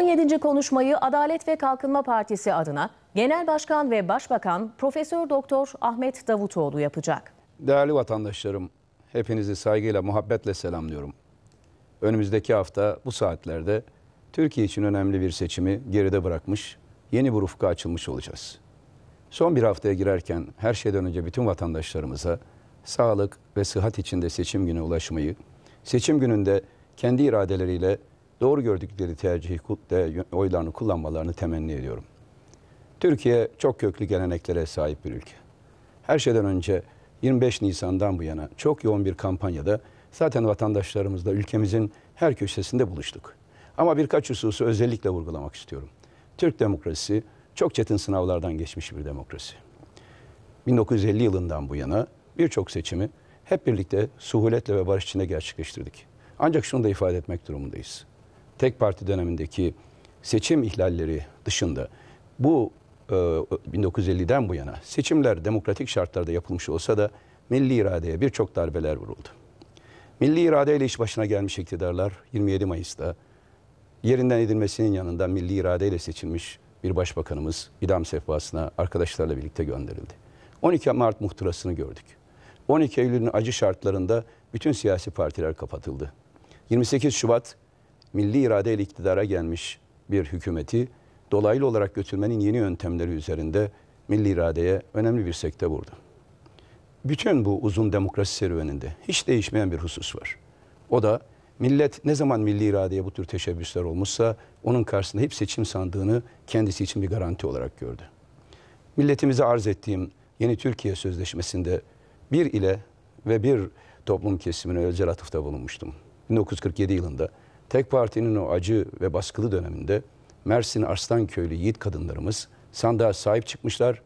17. konuşmayı Adalet ve Kalkınma Partisi adına Genel Başkan ve Başbakan Profesör Doktor Ahmet Davutoğlu yapacak. Değerli vatandaşlarım, hepinizi saygıyla, muhabbetle selamlıyorum. Önümüzdeki hafta bu saatlerde Türkiye için önemli bir seçimi geride bırakmış, yeni bir ufka açılmış olacağız. Son bir haftaya girerken her şeyden önce bütün vatandaşlarımıza sağlık ve sıhhat içinde seçim günü ulaşmayı, seçim gününde kendi iradeleriyle doğru gördükleri tercihi ve oylarını kullanmalarını temenni ediyorum. Türkiye çok köklü geleneklere sahip bir ülke. Her şeyden önce 25 Nisan'dan bu yana çok yoğun bir kampanyada zaten vatandaşlarımızla ülkemizin her köşesinde buluştuk. Ama birkaç hususu özellikle vurgulamak istiyorum. Türk demokrasisi çok çetin sınavlardan geçmiş bir demokrasi. 1950 yılından bu yana birçok seçimi hep birlikte suhuletle ve barış içinde gerçekleştirdik. Ancak şunu da ifade etmek durumundayız tek parti dönemindeki seçim ihlalleri dışında bu 1950'den e, bu yana seçimler demokratik şartlarda yapılmış olsa da milli iradeye birçok darbeler vuruldu. Milli iradeyle iş başına gelmiş iktidarlar 27 Mayıs'ta yerinden edilmesinin yanında milli iradeyle seçilmiş bir başbakanımız idam sefasına arkadaşlarla birlikte gönderildi. 12 Mart muhtırasını gördük. 12 Eylül'ün acı şartlarında bütün siyasi partiler kapatıldı. 28 Şubat milli iradeyle iktidara gelmiş bir hükümeti dolaylı olarak götürmenin yeni yöntemleri üzerinde milli iradeye önemli bir sekte vurdu. Bütün bu uzun demokrasi serüveninde hiç değişmeyen bir husus var. O da millet ne zaman milli iradeye bu tür teşebbüsler olmuşsa onun karşısında hep seçim sandığını kendisi için bir garanti olarak gördü. Milletimize arz ettiğim yeni Türkiye Sözleşmesi'nde bir ile ve bir toplum kesimine özel atıfta bulunmuştum. 1947 yılında Tek partinin o acı ve baskılı döneminde Mersin Arslanköy'lü yiğit kadınlarımız sandığa sahip çıkmışlar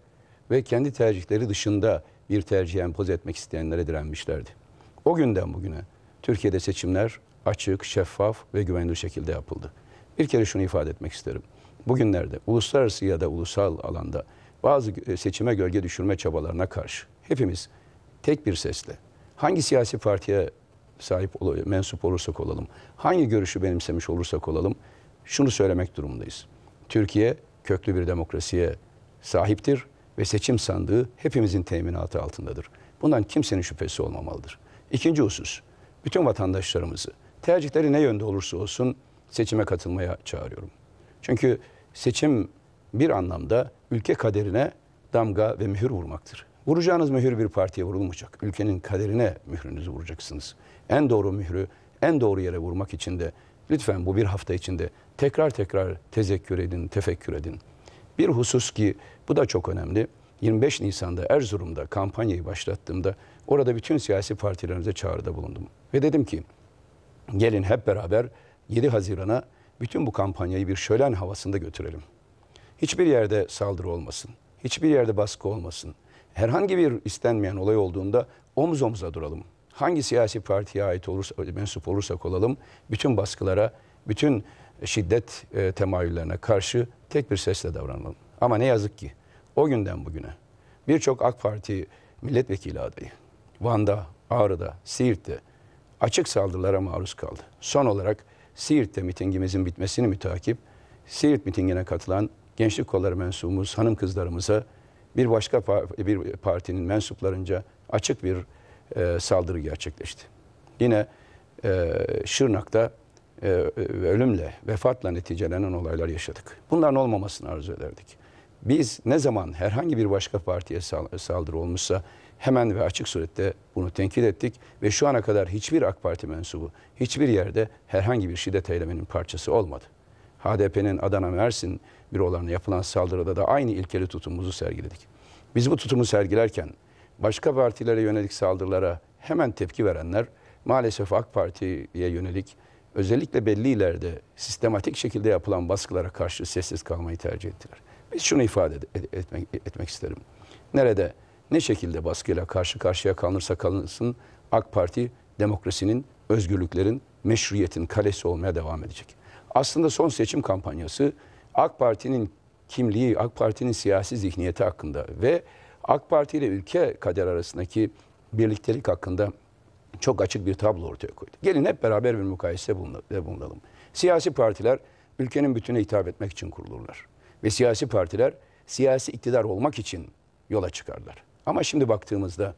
ve kendi tercihleri dışında bir tercih empoze etmek isteyenlere direnmişlerdi. O günden bugüne Türkiye'de seçimler açık, şeffaf ve güvenli şekilde yapıldı. Bir kere şunu ifade etmek isterim. Bugünlerde uluslararası ya da ulusal alanda bazı e, seçime gölge düşürme çabalarına karşı hepimiz tek bir sesle hangi siyasi partiye sahip mensup olursak olalım, hangi görüşü benimsemiş olursak olalım şunu söylemek durumundayız. Türkiye köklü bir demokrasiye sahiptir ve seçim sandığı hepimizin teminatı altındadır. Bundan kimsenin şüphesi olmamalıdır. İkinci husus, bütün vatandaşlarımızı tercihleri ne yönde olursa olsun seçime katılmaya çağırıyorum. Çünkü seçim bir anlamda ülke kaderine damga ve mühür vurmaktır. Vuracağınız mühür bir partiye vurulmayacak. Ülkenin kaderine mührünüzü vuracaksınız. En doğru mührü en doğru yere vurmak için de lütfen bu bir hafta içinde tekrar tekrar tezekkür edin, tefekkür edin. Bir husus ki bu da çok önemli. 25 Nisan'da Erzurum'da kampanyayı başlattığımda orada bütün siyasi partilerimize çağrıda bulundum. Ve dedim ki gelin hep beraber 7 Haziran'a bütün bu kampanyayı bir şölen havasında götürelim. Hiçbir yerde saldırı olmasın. Hiçbir yerde baskı olmasın herhangi bir istenmeyen olay olduğunda omuz omuza duralım. Hangi siyasi partiye ait olursa, mensup olursak olalım bütün baskılara, bütün şiddet e, temayüllerine karşı tek bir sesle davranalım. Ama ne yazık ki o günden bugüne birçok AK Parti milletvekili adayı Van'da, Ağrı'da, Siirt'te açık saldırılara maruz kaldı. Son olarak Siirt'te mitingimizin bitmesini mütakip Siirt mitingine katılan gençlik kolları mensubumuz hanım kızlarımıza bir başka bir partinin mensuplarınca açık bir e, saldırı gerçekleşti. Yine e, Şırnak'ta e, ölümle, vefatla neticelenen olaylar yaşadık. Bunların olmamasını arzu ederdik. Biz ne zaman herhangi bir başka partiye saldırı olmuşsa hemen ve açık surette bunu tenkit ettik ve şu ana kadar hiçbir AK Parti mensubu hiçbir yerde herhangi bir şiddet eyleminin parçası olmadı. HDP'nin Adana Mersin bürolarına yapılan saldırıda da aynı ilkeli tutumumuzu sergiledik. Biz bu tutumu sergilerken başka partilere yönelik saldırılara hemen tepki verenler maalesef AK Parti'ye yönelik özellikle belli ileride sistematik şekilde yapılan baskılara karşı sessiz kalmayı tercih ettiler. Biz şunu ifade etmek, etmek isterim. Nerede, ne şekilde baskıyla karşı karşıya kalınırsa kalınsın AK Parti demokrasinin, özgürlüklerin, meşruiyetin kalesi olmaya devam edecek. Aslında son seçim kampanyası AK Parti'nin kimliği, AK Parti'nin siyasi zihniyeti hakkında ve AK Parti ile ülke kader arasındaki birliktelik hakkında çok açık bir tablo ortaya koydu. Gelin hep beraber bir mukayese bulunalım. Siyasi partiler ülkenin bütüne hitap etmek için kurulurlar. Ve siyasi partiler siyasi iktidar olmak için yola çıkarlar. Ama şimdi baktığımızda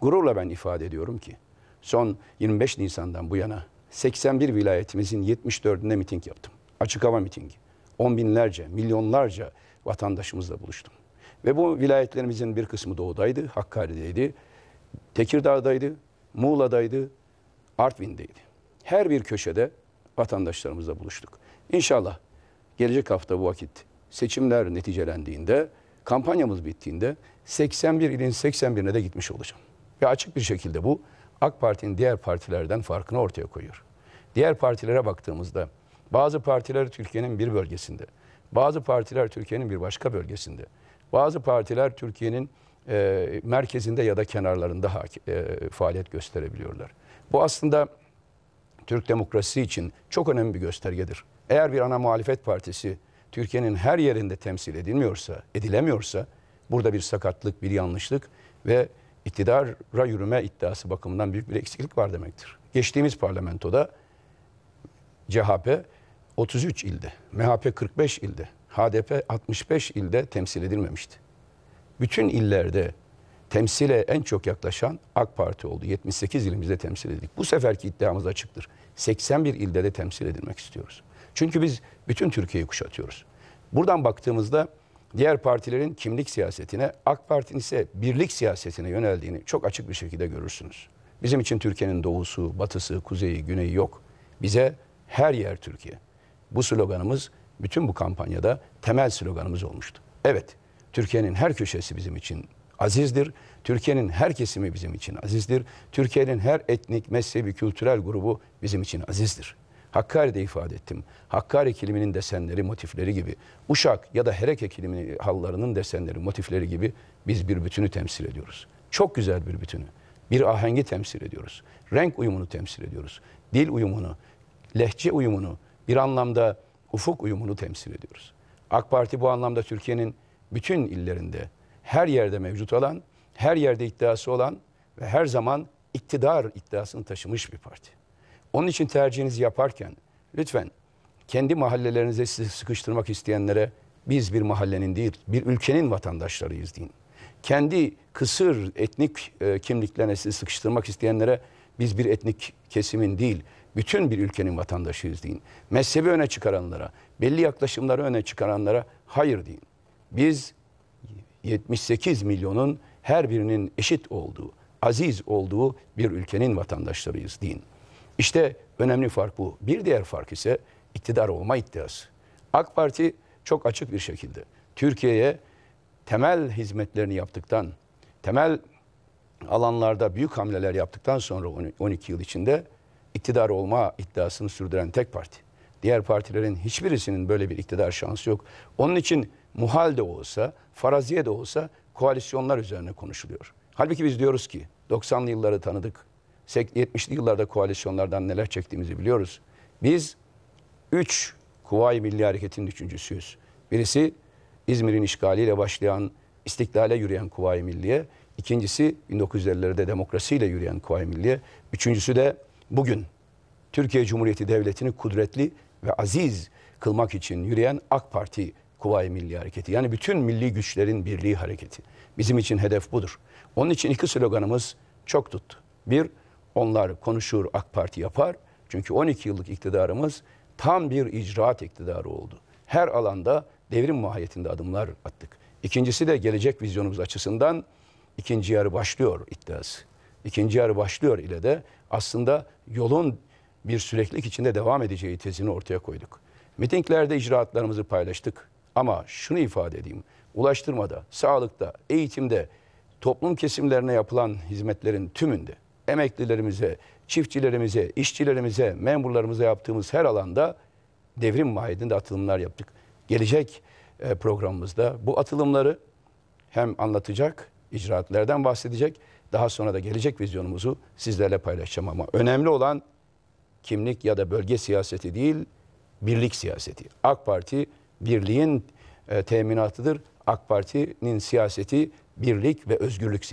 gururla ben ifade ediyorum ki son 25 Nisan'dan bu yana 81 vilayetimizin 74'ünde miting yaptım. Açık hava mitingi. On binlerce, milyonlarca vatandaşımızla buluştum. Ve bu vilayetlerimizin bir kısmı doğudaydı, Hakkari'deydi, Tekirdağ'daydı, Muğla'daydı, Artvin'deydi. Her bir köşede vatandaşlarımızla buluştuk. İnşallah gelecek hafta bu vakit seçimler neticelendiğinde, kampanyamız bittiğinde 81 ilin 81'ine de gitmiş olacağım. Ve açık bir şekilde bu AK Parti'nin diğer partilerden farkını ortaya koyuyor. Diğer partilere baktığımızda bazı partiler Türkiye'nin bir bölgesinde, bazı partiler Türkiye'nin bir başka bölgesinde, bazı partiler Türkiye'nin e, merkezinde ya da kenarlarında e, faaliyet gösterebiliyorlar. Bu aslında Türk demokrasisi için çok önemli bir göstergedir. Eğer bir ana muhalefet partisi Türkiye'nin her yerinde temsil edilmiyorsa, edilemiyorsa burada bir sakatlık, bir yanlışlık ve iktidara yürüme iddiası bakımından büyük bir eksiklik var demektir. Geçtiğimiz parlamentoda CHP 33 ilde, MHP 45 ilde, HDP 65 ilde temsil edilmemişti. Bütün illerde temsile en çok yaklaşan AK Parti oldu. 78 ilimizde temsil edildik. Bu seferki iddiamız açıktır. 81 ilde de temsil edilmek istiyoruz. Çünkü biz bütün Türkiye'yi kuşatıyoruz. Buradan baktığımızda diğer partilerin kimlik siyasetine, AK Parti'nin ise birlik siyasetine yöneldiğini çok açık bir şekilde görürsünüz. Bizim için Türkiye'nin doğusu, batısı, kuzeyi, güneyi yok. Bize her yer Türkiye. Bu sloganımız bütün bu kampanyada temel sloganımız olmuştu. Evet, Türkiye'nin her köşesi bizim için azizdir. Türkiye'nin her kesimi bizim için azizdir. Türkiye'nin her etnik, mezhebi, kültürel grubu bizim için azizdir. Hakkari'de ifade ettim. Hakkari kiliminin desenleri, motifleri gibi, Uşak ya da Hereke kiliminin hallarının desenleri, motifleri gibi biz bir bütünü temsil ediyoruz. Çok güzel bir bütünü. Bir ahengi temsil ediyoruz. Renk uyumunu temsil ediyoruz. Dil uyumunu, lehçe uyumunu, bir anlamda ufuk uyumunu temsil ediyoruz. AK Parti bu anlamda Türkiye'nin bütün illerinde, her yerde mevcut olan, her yerde iddiası olan ve her zaman iktidar iddiasını taşımış bir parti. Onun için tercihinizi yaparken lütfen kendi mahallelerinize sizi sıkıştırmak isteyenlere biz bir mahallenin değil bir ülkenin vatandaşlarıyız deyin. Kendi kısır etnik e, kimliklerine sizi sıkıştırmak isteyenlere biz bir etnik kesimin değil bütün bir ülkenin vatandaşıyız deyin. Mezhebi öne çıkaranlara, belli yaklaşımları öne çıkaranlara hayır deyin. Biz 78 milyonun her birinin eşit olduğu, aziz olduğu bir ülkenin vatandaşlarıyız deyin. İşte önemli fark bu. Bir diğer fark ise iktidar olma iddiası. AK Parti çok açık bir şekilde Türkiye'ye temel hizmetlerini yaptıktan, temel alanlarda büyük hamleler yaptıktan sonra 12 yıl içinde iktidar olma iddiasını sürdüren tek parti. Diğer partilerin hiçbirisinin böyle bir iktidar şansı yok. Onun için muhal de olsa, faraziye de olsa koalisyonlar üzerine konuşuluyor. Halbuki biz diyoruz ki 90'lı yılları tanıdık. 70'li yıllarda koalisyonlardan neler çektiğimizi biliyoruz. Biz 3 Kuvayi Milli Hareket'in üçüncüsüyüz. Birisi İzmir'in işgaliyle başlayan, istiklale yürüyen Kuvayi Milliye. İkincisi 1950'lerde demokrasiyle yürüyen Kuvayi Milliye. Üçüncüsü de bugün Türkiye Cumhuriyeti Devleti'ni kudretli ve aziz kılmak için yürüyen AK Parti Kuvayi Milli Hareketi. Yani bütün milli güçlerin birliği hareketi. Bizim için hedef budur. Onun için iki sloganımız çok tuttu. Bir, onlar konuşur, AK Parti yapar. Çünkü 12 yıllık iktidarımız tam bir icraat iktidarı oldu. Her alanda devrim mahiyetinde adımlar attık. İkincisi de gelecek vizyonumuz açısından ikinci yarı başlıyor iddiası. İkinci yarı başlıyor ile de aslında yolun bir süreklilik içinde devam edeceği tezini ortaya koyduk. Mitinglerde icraatlarımızı paylaştık. Ama şunu ifade edeyim. Ulaştırmada, sağlıkta, eğitimde, toplum kesimlerine yapılan hizmetlerin tümünde emeklilerimize, çiftçilerimize, işçilerimize, memurlarımıza yaptığımız her alanda devrim mahiyetinde atılımlar yaptık. Gelecek e, programımızda bu atılımları hem anlatacak, icraatlerden bahsedecek, daha sonra da gelecek vizyonumuzu sizlerle paylaşacağım ama önemli olan kimlik ya da bölge siyaseti değil, birlik siyaseti. AK Parti birliğin e, teminatıdır. AK Parti'nin siyaseti birlik ve özgürlük siyaseti.